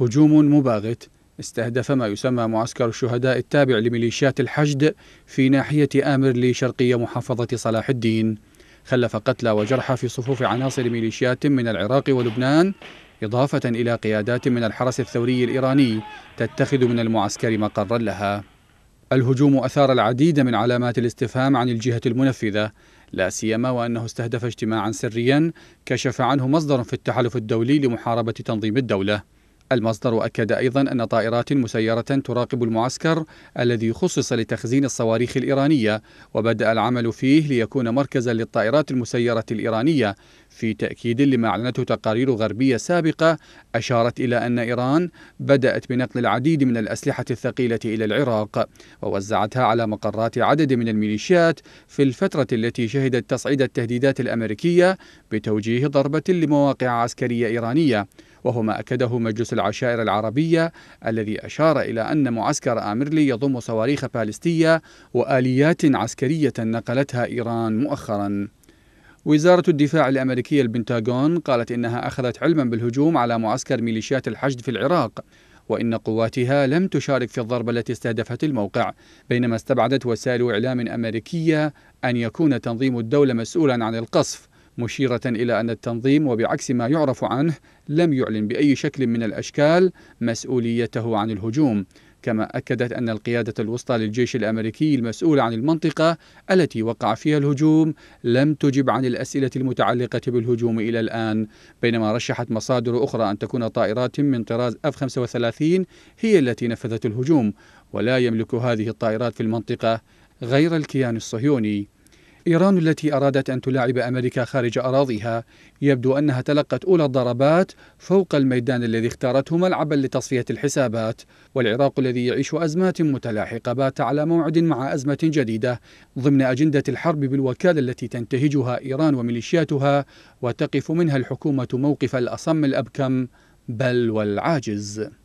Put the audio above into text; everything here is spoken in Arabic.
هجوم مباغت استهدف ما يسمى معسكر الشهداء التابع لميليشيات الحشد في ناحية آمرلي شرقية محافظة صلاح الدين خلف قتلى وجرحى في صفوف عناصر ميليشيات من العراق ولبنان إضافة إلى قيادات من الحرس الثوري الإيراني تتخذ من المعسكر مقرا لها الهجوم أثار العديد من علامات الاستفهام عن الجهة المنفذة لا سيما وأنه استهدف اجتماعا سريا كشف عنه مصدر في التحالف الدولي لمحاربة تنظيم الدولة المصدر أكد أيضا أن طائرات مسيرة تراقب المعسكر الذي خصص لتخزين الصواريخ الإيرانية وبدأ العمل فيه ليكون مركزا للطائرات المسيرة الإيرانية في تأكيد لما أعلنته تقارير غربية سابقة أشارت إلى أن إيران بدأت بنقل العديد من الأسلحة الثقيلة إلى العراق ووزعتها على مقرات عدد من الميليشيات في الفترة التي شهدت تصعيد التهديدات الأمريكية بتوجيه ضربة لمواقع عسكرية إيرانية وهو ما أكده مجلس العشائر العربية الذي أشار إلى أن معسكر آمرلي يضم صواريخ باليستية وآليات عسكرية نقلتها إيران مؤخراً وزارة الدفاع الأمريكية البنتاغون قالت إنها أخذت علما بالهجوم على معسكر ميليشيات الحشد في العراق وإن قواتها لم تشارك في الضربة التي استهدفت الموقع بينما استبعدت وسائل إعلام أمريكية أن يكون تنظيم الدولة مسؤولا عن القصف مشيرة إلى أن التنظيم وبعكس ما يعرف عنه لم يعلن بأي شكل من الأشكال مسؤوليته عن الهجوم كما أكدت أن القيادة الوسطى للجيش الأمريكي المسؤول عن المنطقة التي وقع فيها الهجوم لم تجب عن الأسئلة المتعلقة بالهجوم إلى الآن بينما رشحت مصادر أخرى أن تكون طائرات من طراز F-35 هي التي نفذت الهجوم ولا يملك هذه الطائرات في المنطقة غير الكيان الصهيوني إيران التي أرادت أن تلاعب أمريكا خارج أراضيها يبدو أنها تلقت أولى الضربات فوق الميدان الذي اختارته ملعبا لتصفية الحسابات والعراق الذي يعيش أزمات متلاحقة بات على موعد مع أزمة جديدة ضمن أجندة الحرب بالوكالة التي تنتهجها إيران وميليشياتها وتقف منها الحكومة موقف الأصم الأبكم بل والعاجز